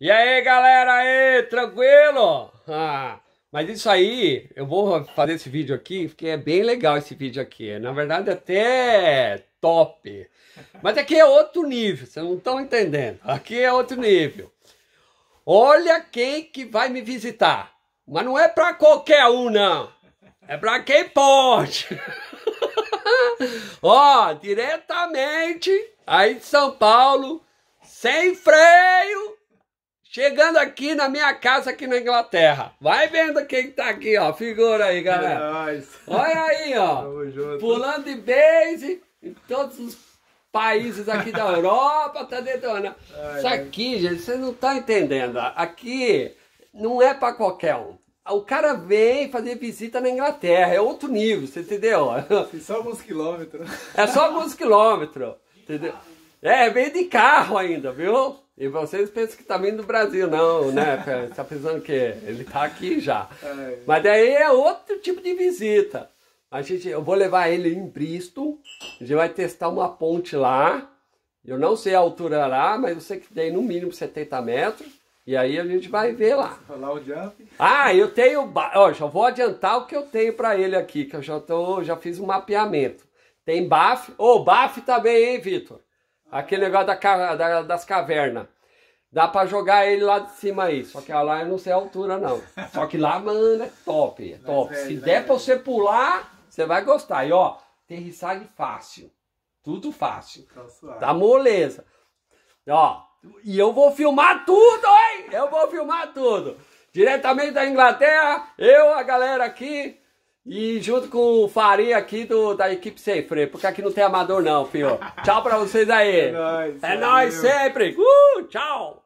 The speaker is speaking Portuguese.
E aí, galera, aí, tranquilo? Ah, mas isso aí, eu vou fazer esse vídeo aqui, porque é bem legal esse vídeo aqui. Na verdade, até top. Mas aqui é outro nível, vocês não estão entendendo. Aqui é outro nível. Olha quem que vai me visitar. Mas não é para qualquer um, não. É para quem pode. Ó, diretamente aí de São Paulo, sem freio, Chegando aqui na minha casa aqui na Inglaterra. Vai vendo quem tá aqui, ó. Figura aí, galera. É Olha aí, ó. Pulando de base em todos os países aqui da Europa, tá detonando. Né? Isso aqui, gente, vocês não estão entendendo. Aqui não é para qualquer um. O cara vem fazer visita na Inglaterra, é outro nível, você entendeu? É só alguns quilômetros. É só alguns quilômetros, entendeu? É, vem de carro ainda, viu? E vocês pensam que tá vindo do Brasil, não, né? tá pensando que ele tá aqui já. É. Mas daí é outro tipo de visita. A gente, eu vou levar ele em Bristol, a gente vai testar uma ponte lá. Eu não sei a altura lá, mas eu sei que tem no mínimo 70 metros. E aí a gente vai ver lá. Falar o jump. Ah, eu tenho. Ó, já vou adiantar o que eu tenho para ele aqui, que eu já, tô, já fiz um mapeamento. Tem BAF. Ô, oh, BAF também, hein, Vitor? Aquele negócio da, da, das cavernas. Dá pra jogar ele lá de cima aí. Só que lá eu não sei a altura, não. Só que lá, mano, é top. É top. É, Se der é. pra você pular, você vai gostar. E ó, aterrissagem fácil. Tudo fácil. Tá, tá moleza. Ó, e eu vou filmar tudo, hein? Eu vou filmar tudo. Diretamente da Inglaterra, eu, a galera aqui, e junto com o Faria aqui do, da equipe Sem porque aqui não tem amador não, fio. Tchau pra vocês aí. É nóis. É nóis sempre. Uh, tchau.